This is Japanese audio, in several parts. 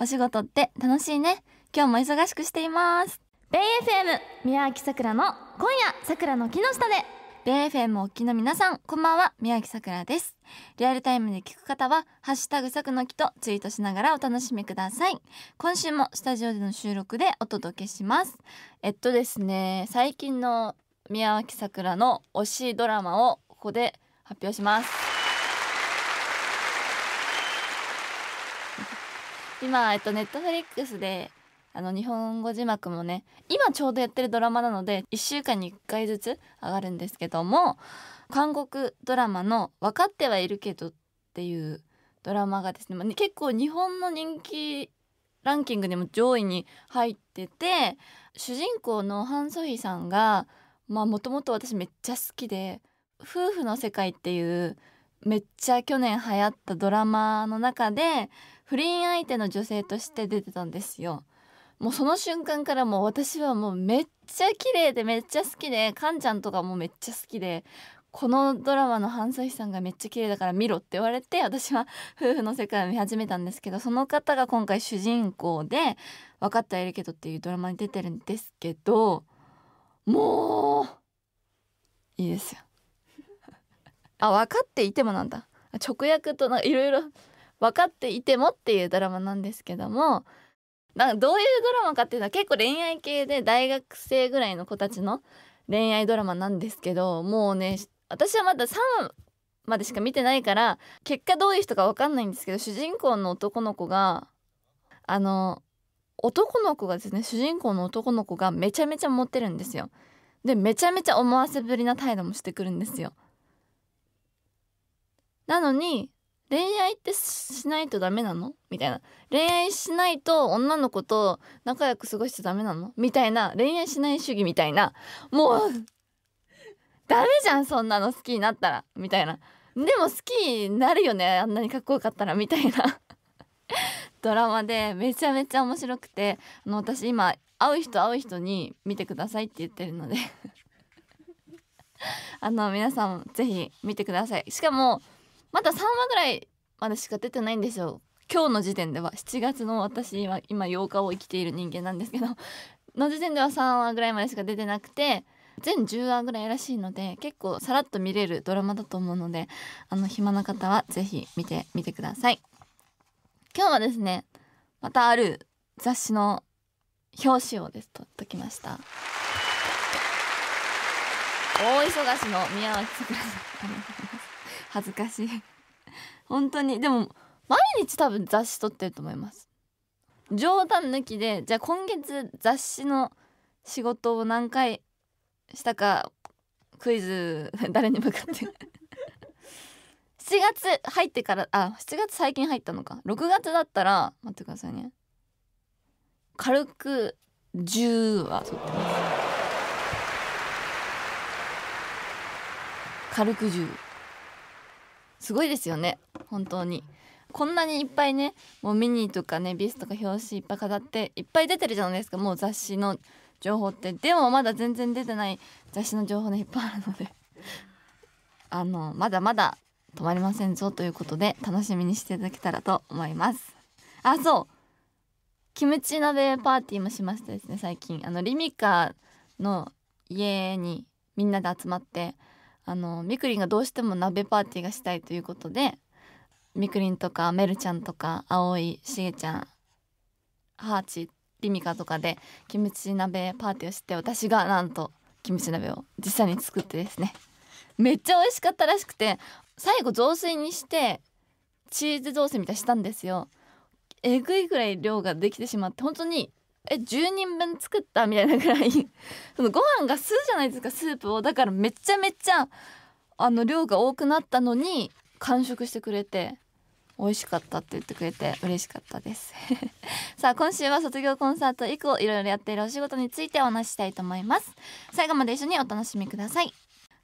お仕事って楽しいね。今日も忙しくしています。ベイ FM 宮脇さくらの今夜さくらの木の下でベイ FM お聞きの皆さんこんばんは宮脇さくらですリアルタイムで聞く方はハッシュタグさくの木とツイートしながらお楽しみください今週もスタジオでの収録でお届けしますえっとですね最近の宮脇さくらの推しドラマをここで発表します今、えっと、ネットフリックスで、あの、日本語字幕もね、今ちょうどやってるドラマなので、1週間に1回ずつ上がるんですけども、韓国ドラマの分かってはいるけどっていうドラマがですね、結構日本の人気ランキングでも上位に入ってて、主人公のハン・ソヒさんが、まあもともと私めっちゃ好きで、夫婦の世界っていうめっちゃ去年流行ったドラマの中で、不倫相手の女性として出てたんですよもうその瞬間からもう私はもうめっちゃ綺麗でめっちゃ好きでカンちゃんとかもめっちゃ好きでこのドラマの半沢さんがめっちゃ綺麗だから見ろって言われて私は夫婦の世界を見始めたんですけどその方が今回主人公で「分かってはいるけど」っていうドラマに出てるんですけどもういいですよ。あ分かっていてもなんだ直訳といろいろ分かっていてもっていうドラマなんですけどもなんかどういうドラマかっていうのは結構恋愛系で大学生ぐらいの子たちの恋愛ドラマなんですけどもうね私はまだ3までしか見てないから結果どういう人か分かんないんですけど主人公の男の子があの男の子がですね主人公の男の子がめちゃめちゃモテるんですよ。でめちゃめちゃ思わせぶりな態度もしてくるんですよ。なのに恋愛ってしないとダメなのみたいな恋愛しないと女の子と仲良く過ごしちゃダメなのみたいな恋愛しない主義みたいなもう ダメじゃんそんなの好きになったらみたいなでも好きになるよねあんなにかっこよかったらみたいな ドラマでめちゃめちゃ面白くてあの私今会う人会う人に見てくださいって言ってるので あの皆さんぜひ見てくださいしかもまだ3話ぐらいまでしか出てないんですよ今日の時点では7月の私は今8日を生きている人間なんですけどの時点では3話ぐらいまでしか出てなくて全10話ぐらいらしいので結構さらっと見れるドラマだと思うのであの暇な方は是非見てみてください今日はですねまたある雑誌の表紙をですと解きました 大忙しの宮脇さくらさん恥ずかしい本当にでも毎日多分雑誌撮ってると思います冗談抜きでじゃあ今月雑誌の仕事を何回したかクイズ 誰に向かって7月入ってからあ7月最近入ったのか6月だったら待ってくださいね軽く10は撮ってます軽く10すごいですよね本当にこんなにいっぱいねもうミニとかねビスとか表紙いっぱい飾っていっぱい出てるじゃないですかもう雑誌の情報ってでもまだ全然出てない雑誌の情報ねいっぱいあるので あのまだまだ止まりませんぞということで楽しみにしていただけたらと思いますあそうキムチ鍋パーティーもしましたですね最近あのリミカの家にみんなで集まってあのみくりんがどうしても鍋パーティーがしたいということでみくりんとかめるちゃんとか葵しげちゃんハーチリミカとかでキムチ鍋パーティーをして私がなんとキムチ鍋を実際に作ってですねめっちゃ美味しかったらしくて最後雑炊にしてチーズ雑炊みたいにしたんですよえぐいぐらい量ができてしまって本当にえ10人分作ったみたいなぐらい そのご飯が吸うじゃないですかスープをだからめっちゃめっちゃあの量が多くなったのに完食してくれて美味しかったって言ってくれて嬉しかったです さあ今週は卒業コンサート以降いろいろやっているお仕事についてお話ししたいと思います最後まで一緒にお楽しみください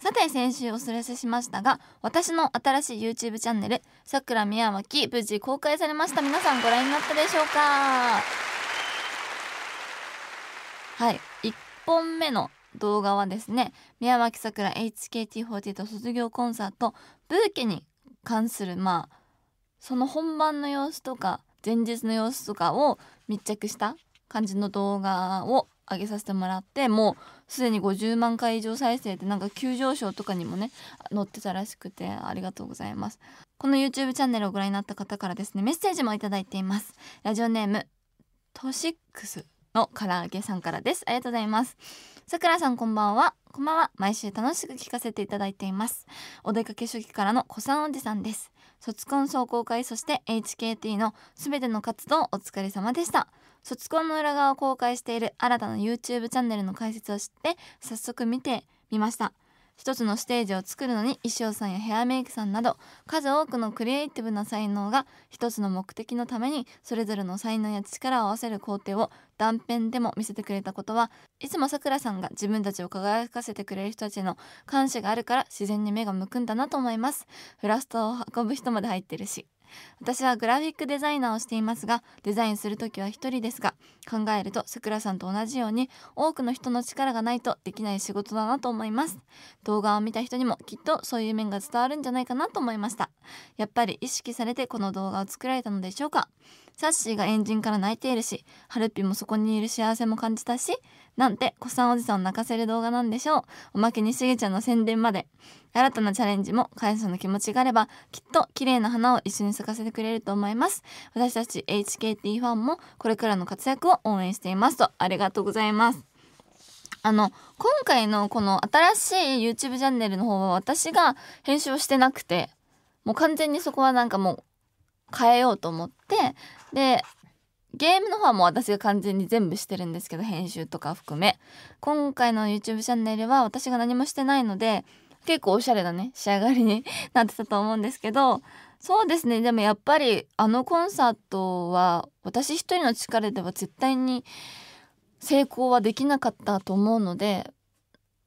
さて先週お知らせしましたが私の新しい YouTube チャンネル「さくら宮脇」無事公開されました皆さんご覧になったでしょうかはい1本目の動画はですね宮脇さくら HKT48 卒業コンサートブーケに関するまあその本番の様子とか前日の様子とかを密着した感じの動画を上げさせてもらってもうすでに50万回以上再生でなんか急上昇とかにもね載ってたらしくてありがとうございますこの YouTube チャンネルをご覧になった方からですねメッセージも頂いていますラジオネームトシックスの唐揚げさんからですありがとうございますさくらさんこんばんはこんばんは毎週楽しく聞かせていただいていますお出かけ初期からの子さんおじさんです卒コン壮行会そして HKT のすべての活動お疲れ様でした卒コンの裏側を公開している新たな YouTube チャンネルの解説を知って早速見てみました一つのステージを作るのに衣装さんやヘアメイクさんなど数多くのクリエイティブな才能が一つの目的のためにそれぞれの才能や力を合わせる工程を断片でも見せてくれたことはいつもさくらさんが自分たちを輝かせてくれる人たちの感謝があるから自然に目が向くんだなと思いますフラストを運ぶ人まで入ってるし私はグラフィックデザイナーをしていますがデザインする時は一人ですが考えるとさくらさんと同じように多くの人の力がないとできない仕事だなと思います動画を見た人にもきっとそういう面が伝わるんじゃないかなと思いましたやっぱり意識されてこの動画を作られたのでしょうかサッシーがエンジンから泣いているし、ハルピもそこにいる幸せも感じたし、なんて、子さんおじさんを泣かせる動画なんでしょう。おまけにしげちゃんの宣伝まで。新たなチャレンジも、感謝の気持ちがあれば、きっと綺麗な花を一緒に咲かせてくれると思います。私たち HKT ファンも、これからの活躍を応援していますと、ありがとうございます。あの、今回のこの新しい YouTube チャンネルの方は私が編集をしてなくて、もう完全にそこはなんかもう変えようと思ってでゲームの方はもう私が完全に全部してるんですけど編集とか含め今回の YouTube チャンネルは私が何もしてないので結構おしゃれなね仕上がりに なってたと思うんですけどそうですねでもやっぱりあのコンサートは私一人の力では絶対に成功はできなかったと思うので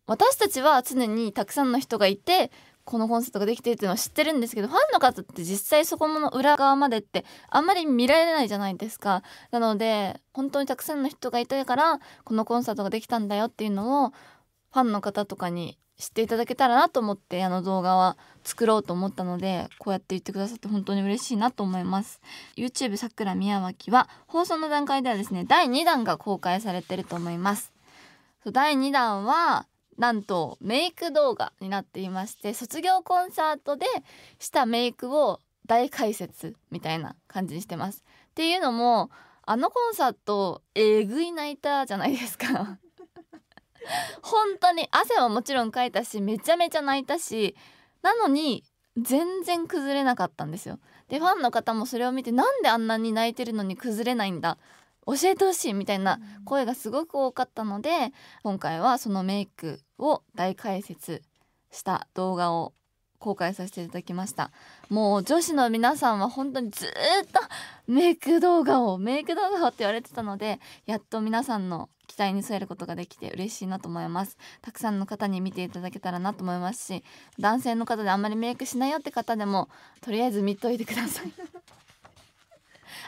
私たちは常にたくさんの人がいてこのコンセプトができてっていうのは知ってるんですけどファンの方って実際そこの裏側までってあんまり見られないじゃないですかなので本当にたくさんの人がいたからこのコンサートができたんだよっていうのをファンの方とかに知っていただけたらなと思ってあの動画は作ろうと思ったのでこうやって言ってくださって本当に嬉しいなと思います YouTube さくら宮脇は放送の段階ではですね第2弾が公開されてると思います第2弾はなんとメイク動画になっていまして卒業コンサートでしたメイクを大解説みたいな感じにしてます。っていうのもあのコンサートえぐい泣いたじゃないですか 本当に汗はもちろんかいたしめちゃめちゃ泣いたしなのに全然崩れなかったんですよ。でファンの方もそれを見てなんであんなに泣いてるのに崩れないんだ教えてほしいみたいな声がすごく多かったので今回はそのメイクを大解説した動画を公開させていただきましたもう女子の皆さんは本当にずっとメイク動画をメイク動画をって言われてたのでやっと皆さんの期待に添えることができて嬉しいなと思いますたくさんの方に見ていただけたらなと思いますし男性の方であんまりメイクしないよって方でもとりあえず見といてください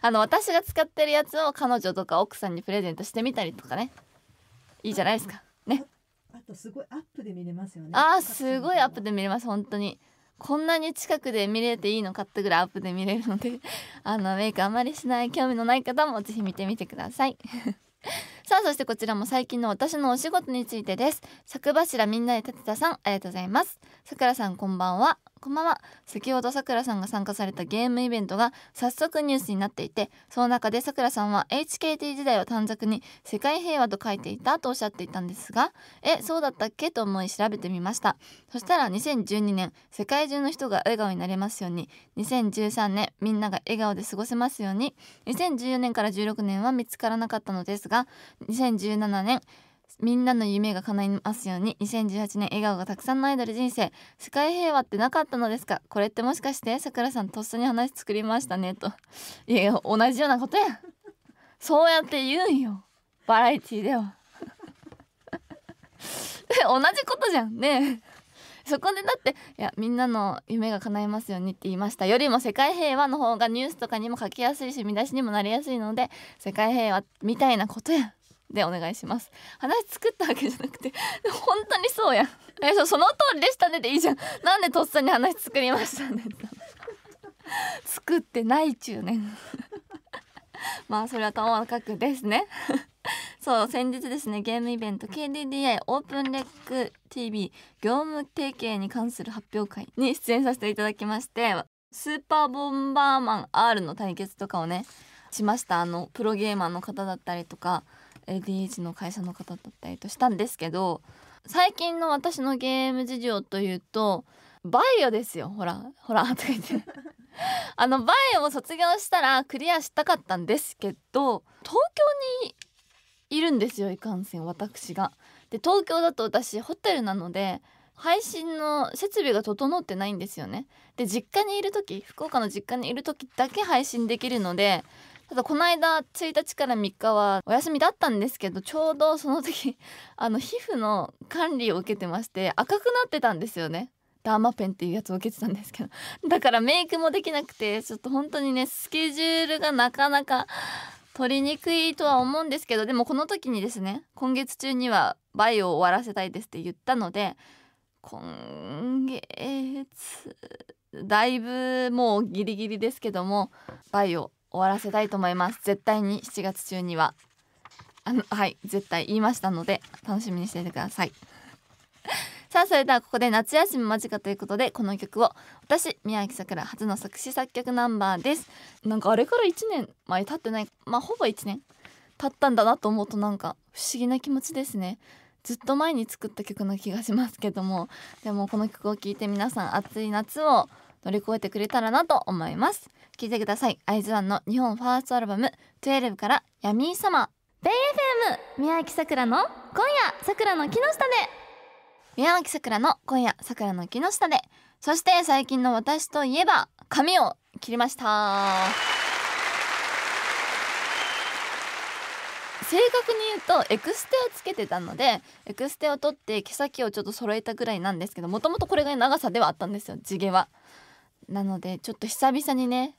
あの私が使ってるやつを彼女とか奥さんにプレゼントしてみたりとかねいいじゃないですかねあとすごいアップで見れますよねあすごいアップで見れます本当にこんなに近くで見れていいのかってぐらいアップで見れるので あのメイクあまりしない興味のない方も是非見てみてください さあそしてこちらも最近の私のお仕事についてです作柱みんなで立てたさんありがとうございますさくらさんこんばんはこんばんは。先ほどさくらさんが参加されたゲームイベントが早速ニュースになっていて、その中でさくらさんは HKT 時代を短冊に世界平和と書いていたとおっしゃっていたんですが、え、そうだったっけと思い調べてみました。そしたら2012年、世界中の人が笑顔になれますように、2013年、みんなが笑顔で過ごせますように、2014年から16年は見つからなかったのですが、2017年、みんなの夢が叶いますように2018年笑顔がたくさんのアイドル人生世界平和ってなかったのですかこれってもしかしてさくらさんとっさに話作りましたねといや同じようなことやそうやって言うんよバラエティーでは 同じことじゃんねそこでだっていやみんなの夢が叶いますようにって言いましたよりも世界平和の方がニュースとかにも書きやすいし見出しにもなりやすいので世界平和みたいなことやでお願いします話作ったわけじゃなくて本当にそうやんえそその通りでしたねでいいじゃんなんでとっさに話作りましたね作ってないちゅうね まあそれはともかくですねそう先日ですねゲームイベント KDDI オープンレック TV 業務提携に関する発表会に出演させていただきましてスーパーボンバーマン R の対決とかをねしましたあのプロゲーマーの方だったりとか LDH の会社の方だったりとしたんですけど最近の私のゲーム事情というとバイオですよほらほらとか言って あのバイオを卒業したらクリアしたかったんですけど東京にいるんですよいかんせん私が。で東京だと私ホテルなので配信の設備が整ってないんですよね。で実家にいる時福岡の実家にいる時だけ配信できるのでただこの間1日から3日はお休みだったんですけどちょうどその時 あの皮膚の管理を受けてまして赤くなってたんですよねダーマペンっていうやつを受けてたんですけどだからメイクもできなくてちょっと本当にねスケジュールがなかなか取りにくいとは思うんですけどでもこの時にですね今月中にはバイオを終わらせたいですって言ったので今月だいぶもうギリギリですけどもバイオ終わらせたいと思います絶対に7月中にはあのはい絶対言いましたので楽しみにしていてください さあそれではここで夏休み間近ということでこの曲を私宮城さくら初の作詞作曲ナンバーですなんかあれから1年前経ってないまあほぼ1年経ったんだなと思うとなんか不思議な気持ちですねずっと前に作った曲な気がしますけどもでもこの曲を聴いて皆さん暑い夏を乗り越えてくれたらなと思います聞いてくださいアイズワンの日本ファーストアルバム12から闇様ベイ FM 宮脇さくらの今夜さくらの木の下で宮脇さくらの今夜さくらの木の下でそして最近の私といえば髪を切りました正確に言うとエクステをつけてたのでエクステを取って毛先をちょっと揃えたぐらいなんですけどもともとこれが長さではあったんですよ地毛は。なのでちょっと久々にね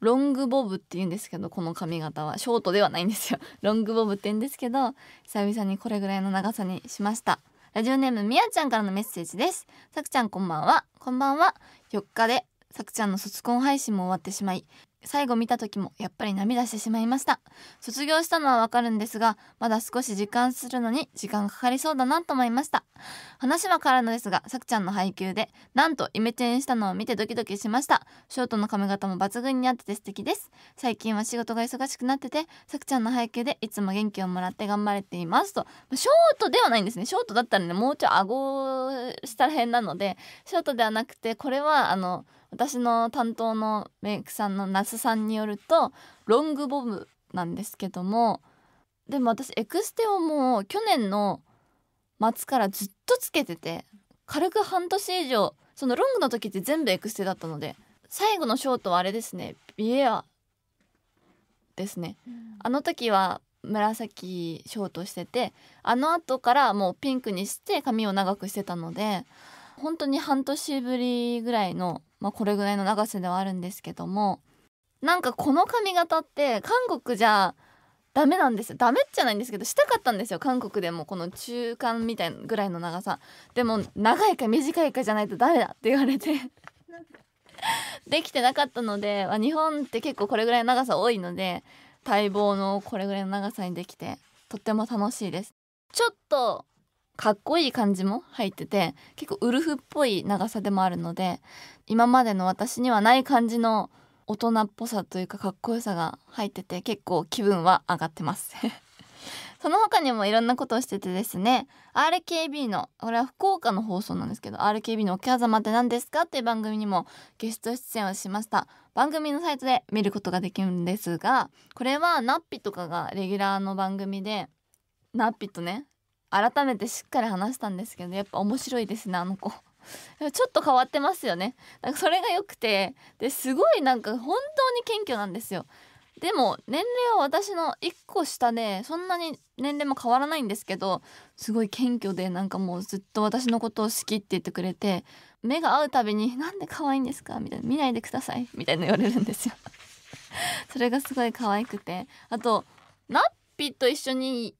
ロングボブって言うんですけどこの髪型はショートではないんですよ ロングボブって言うんですけど久々にこれぐらいの長さにしましたラジオネームみやちゃんからのメッセージですさくちゃんこんばんはこんばんは4日でさくちゃんの卒コン配信も終わってしまい最後見た時もやっぱり涙してしまいました卒業したのはわかるんですがまだ少し時間するのに時間かかりそうだなと思いました話は変わるのですがさくちゃんの配給でなんとイメチェンしたのを見てドキドキしましたショートの髪型も抜群に合ってて素敵です最近は仕事が忙しくなっててさくちゃんの配給でいつも元気をもらって頑張れていますとショートではないんですねショートだったらねもうちょい顎したら変なのでショートではなくてこれはあの私の担当のメイクさんの那須さんによるとロングボブなんですけどもでも私エクステをもう去年の末からずっとつけてて軽く半年以上そのロングの時って全部エクステだったので最後のショートはあれですねビエアですね、うん、あの時は紫ショートしててあの後からもうピンクにして髪を長くしてたので本当に半年ぶりぐらいのまあ、これぐらいの長さではあるんですけどもなんかこの髪型って韓国じゃダメなんですダメじゃないんですけどしたかったんですよ韓国でもこの中間みたいなぐらいの長さでも長いか短いかじゃないとダメだって言われて できてなかったので、ま日本って結構これぐらいの長さ多いので待望のこれぐらいの長さにできてとっても楽しいですちょっとかっこいい感じも入ってて結構ウルフっぽい長さでもあるので今までの私にはない感じの大人っぽさというかかっこよさが入ってて結構気分は上がってます その他にもいろんなことをしててですね RKB のこれは福岡の放送なんですけど RKB の「お客様って何ですか?」っていう番組にもゲスト出演をしました番組のサイトで見ることができるんですがこれはナッピとかがレギュラーの番組でナッピとね改めてしっかり話したんですけどやっぱ面白いですねあの子ちょっと変わってますよねなんかそれが良くてですごいなんか本当に謙虚なんですよでも年齢は私の1個下でそんなに年齢も変わらないんですけどすごい謙虚でなんかもうずっと私のことを好きって言ってくれて目が合うたびに「なんで可愛いんですか?」みたいな「見ないでください」みたいな言われるんですよそれがすごい可愛くてあとナッピと一緒に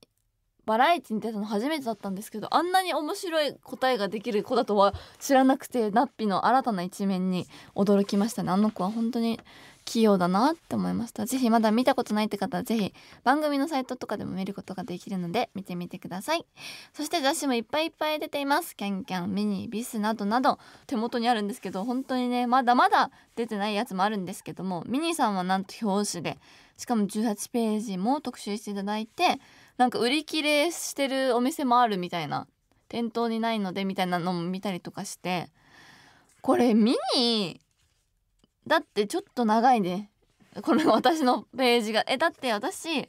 バラエティに出たの初めてだったんですけどあんなに面白い答えができる子だとは知らなくてナッピの新たな一面に驚きましたねあの子は本当に器用だなって思いました是非まだ見たことないって方は是非番組のサイトとかでも見ることができるので見てみてくださいそして雑誌もいっぱいいっぱい出ていますキャンキャンミニビスなどなど手元にあるんですけど本当にねまだまだ出てないやつもあるんですけどもミニさんはなんと表紙でしかも18ページも特集していただいてなんか売り切れしてるお店もあるみたいな店頭にないのでみたいなのも見たりとかしてこれミニだってちょっと長いねこれ私のページがえだって私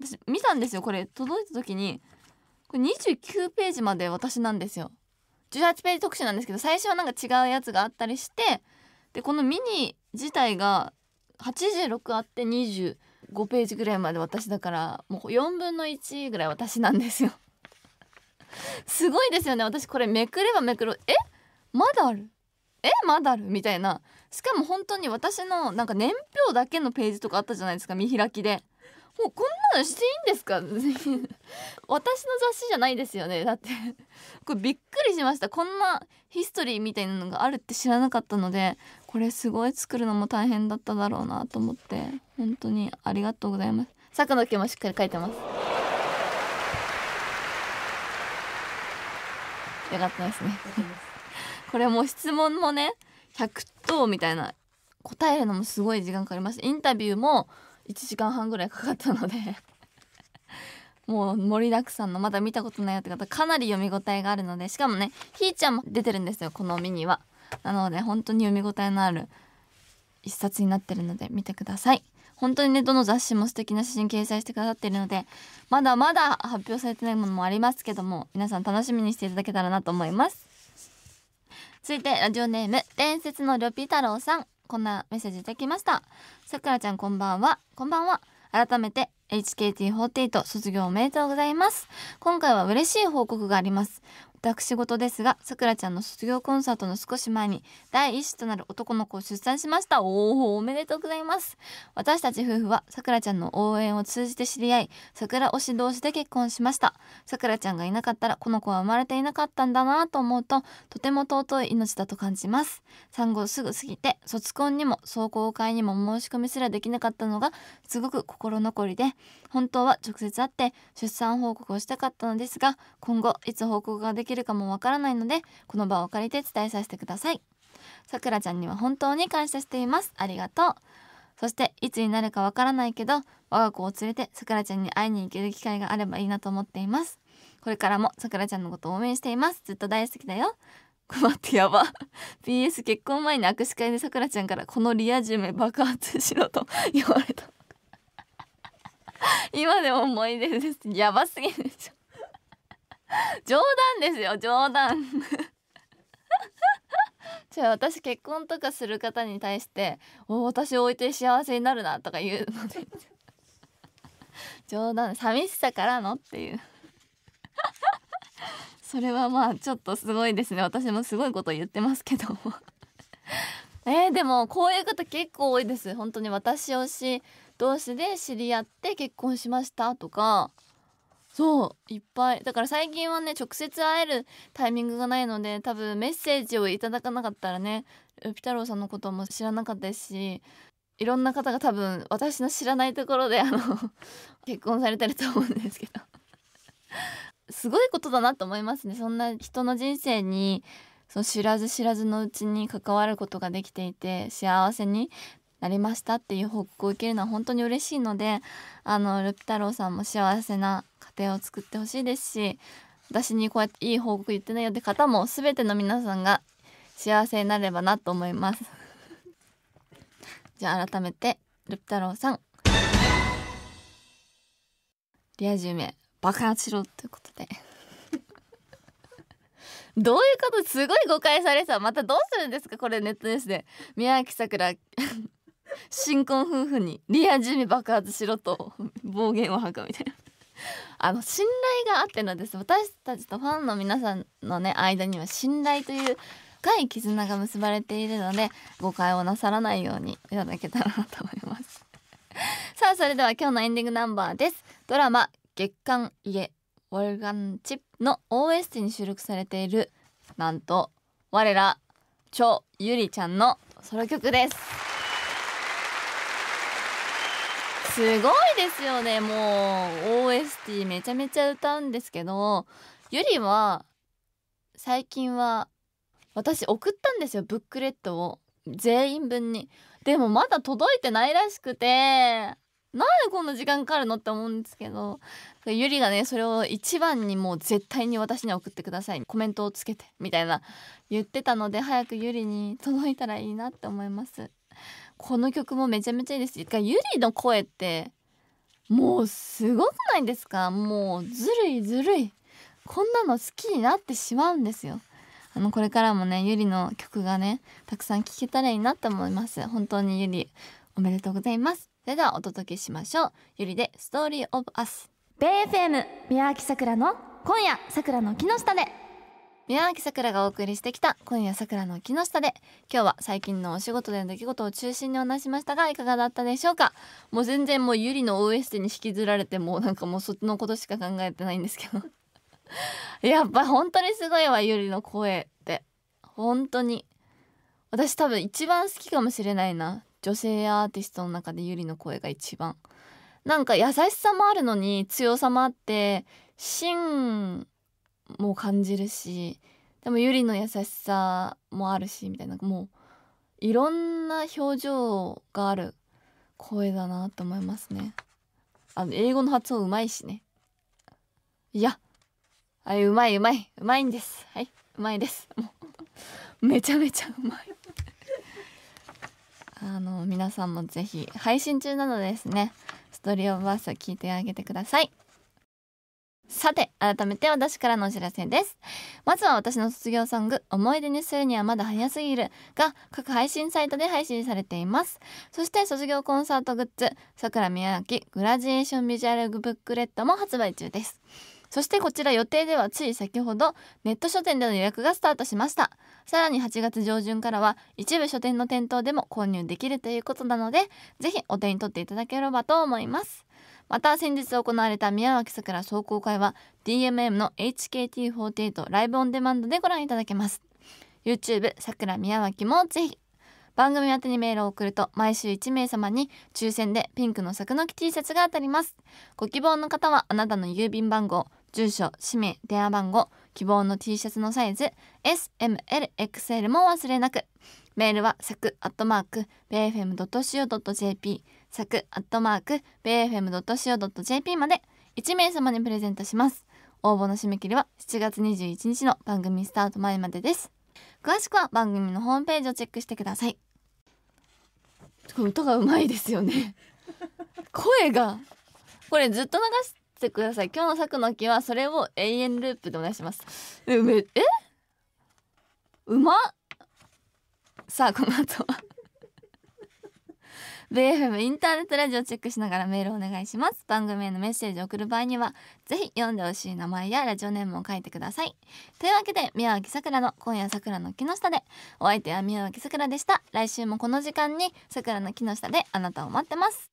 私見たんですよこれ届いた時にこれ29ページまで私なんですよ18ページ特集なんですけど最初はなんか違うやつがあったりしてでこのミニ自体が86あって29 5ページぐらいまで私だからもう4分の1ぐらい私なんですよ すごいですよね私これめくればめくるえまだあるえまだあるみたいなしかも本当に私のなんか年表だけのページとかあったじゃないですか見開きでもうこんなのしていいんですか 私の雑誌じゃないですよねだってこれびっくりしましたこんなヒストリーみたいなのがあるって知らなかったのでこれすごい作るのも大変だっただろうなと思って本当にありがとうございます坂の家もしっかり書いてますよかったですね これもう質問もね100答みたいな答えるのもすごい時間かかりましたインタビューも1時間半ぐらいかかったので もう盛りだくさんのまだ見たことないよって方かなり読み応えがあるのでしかもねひーちゃんも出てるんですよこのミニはなので本当に読み応えのある一冊になってるので見てください本当にねどの雑誌も素敵な写真掲載してくださっているのでまだまだ発表されてないものもありますけども皆さん楽しみにしていただけたらなと思います続いてラジオネーム伝説のりょぴ太郎さんこんなメッセージいただきましたさくらちゃんこんばんはこんばんは改めて HKT48 卒業おめでとうございます今回は嬉しい報告があります私事ですがさくらちゃんの卒業コンサートの少し前に第一子となる男の子を出産しましたおおおめでとうございます私たち夫婦はさくらちゃんの応援を通じて知り合いさくら推し同士で結婚しましたさくらちゃんがいなかったらこの子は生まれていなかったんだなと思うととても尊い命だと感じます産後すぐ過ぎて卒婚にも壮行会にも申し込みすらできなかったのがすごく心残りで本当は直接会って出産報告をしたかったのですが今後いつ報告ができきるかもわからないのでこの場を借りて伝えさせてくださいさくらちゃんには本当に感謝していますありがとうそしていつになるかわからないけど我が子を連れてさくらちゃんに会いに行ける機会があればいいなと思っていますこれからもさくらちゃんのことを応援していますずっと大好きだよ困ってやば PS 結婚前に握手会でさくらちゃんからこのリア充め爆発しろと言われた今でも思い出ですやばすぎるでしょ 冗談ですよ冗談 じゃあ私結婚とかする方に対して「お私置いて幸せになるな」とか言うので 冗談寂しさからのっていうそれはまあちょっとすごいですね私もすごいこと言ってますけどもえでもこういう方結構多いです本当に私推し同士で知り合って結婚しましたとかそういっぱいだから最近はね直接会えるタイミングがないので多分メッセージをいただかなかったらねルピ太郎さんのことも知らなかったですしいろんな方が多分私の知らないところであの 結婚されてると思うんですけどすごいことだなと思いますねそんな人の人生にその知らず知らずのうちに関わることができていて幸せになりましたっていう報告を受けるのは本当に嬉しいのであのルピ太郎さんも幸せな家庭を作ってほしいですし私にこうやっていい報告言ってないよって方も全ての皆さんが幸せになればなと思います じゃあ改めてルピ太郎さんリア充名爆発しろということで どういうことすごい誤解されそう。またどうするんですかこれネットニュースで宮脇さくら 新婚夫婦にリア充に爆発しろと暴言を吐くみたいなあの信頼があってのです私たちとファンの皆さんのね間には信頼という深い絆が結ばれているので誤解をなさらないようにいただけたらなと思います さあそれでは今日のエンディングナンバーですドラマ月刊家ウォルガンチップの OST に収録されているなんと我ら超ゆりちゃんのソロ曲ですすごいですよねもう OST めちゃめちゃ歌うんですけどゆりは最近は私送ったんですよブックレットを全員分にでもまだ届いてないらしくてなんでこんな時間かかるのって思うんですけどゆりがねそれを一番にもう絶対に私に送ってくださいコメントをつけてみたいな言ってたので早くゆりに届いたらいいなって思います。この曲もめちゃめちゃいいですしゆりの声ってもうすごくないですかもうずるいずるいこんなの好きになってしまうんですよあのこれからもねゆりの曲がねたくさん聴けたらいいなと思います本当にゆりおめでとうございますそれではお届けしましょうゆりでストーリーオブアスベイ FM 宮脇さくらの今夜さくらの木の下で宮脇さくらがお送りしてきた今夜さくらの木下で今日は最近のお仕事での出来事を中心にお話しましたがいかがだったでしょうかもう全然もうゆりの OST に引きずられてもうなんかもうそっちのことしか考えてないんですけど やっぱ本当にすごいわゆりの声って本当に私多分一番好きかもしれないな女性アーティストの中でゆりの声が一番なんか優しさもあるのに強さもあって芯も感じるしでもゆりの優しさもあるしみたいなもういろんな表情がある声だなと思いますねあの英語の発音うまいしねいやあいうまいうまいうまいんですはいうまいですもうめちゃめちゃうまいあの皆さんもぜひ配信中なのですねストーリーオブバースを聞いてあげてくださいさて、改めて私からのお知らせです。まずは私の卒業ソング、思い出にするにはまだ早すぎるが各配信サイトで配信されています。そして卒業コンサートグッズ、桜宮明グラジエーションビジュアルブックレットも発売中です。そしてこちら予定ではつい先ほどネット書店での予約がスタートしました。さらに8月上旬からは一部書店の店頭でも購入できるということなので、ぜひお手に取っていただければと思います。また先日行われた宮脇さくら壮行会は DMM の HKT48 ライブオンデマンドでご覧いただけます YouTube さくら宮脇もぜひ番組宛にメールを送ると毎週1名様に抽選でピンクのクの木 T シャツが当たりますご希望の方はあなたの郵便番号住所氏名電話番号希望の T シャツのサイズ SMLXL も忘れなくメールはサクアットマーク BFM.co.jp 作アットマーク bayfm.co.jp まで1名様にプレゼントします応募の締め切りは7月21日の番組スタート前までです詳しくは番組のホームページをチェックしてください歌がうまいですよね 声がこれずっと流してください今日の作の木はそれを永遠ループでお願いしますうめえうまさあこの後は BFM インターネットラジオチェックしながらメールお願いします番組へのメッセージを送る場合にはぜひ読んでほしい名前やラジオネームを書いてくださいというわけで宮脇さくらの今夜さくらの木下でお相手は宮脇さくらでした来週もこの時間にさくらの木下であなたを待ってます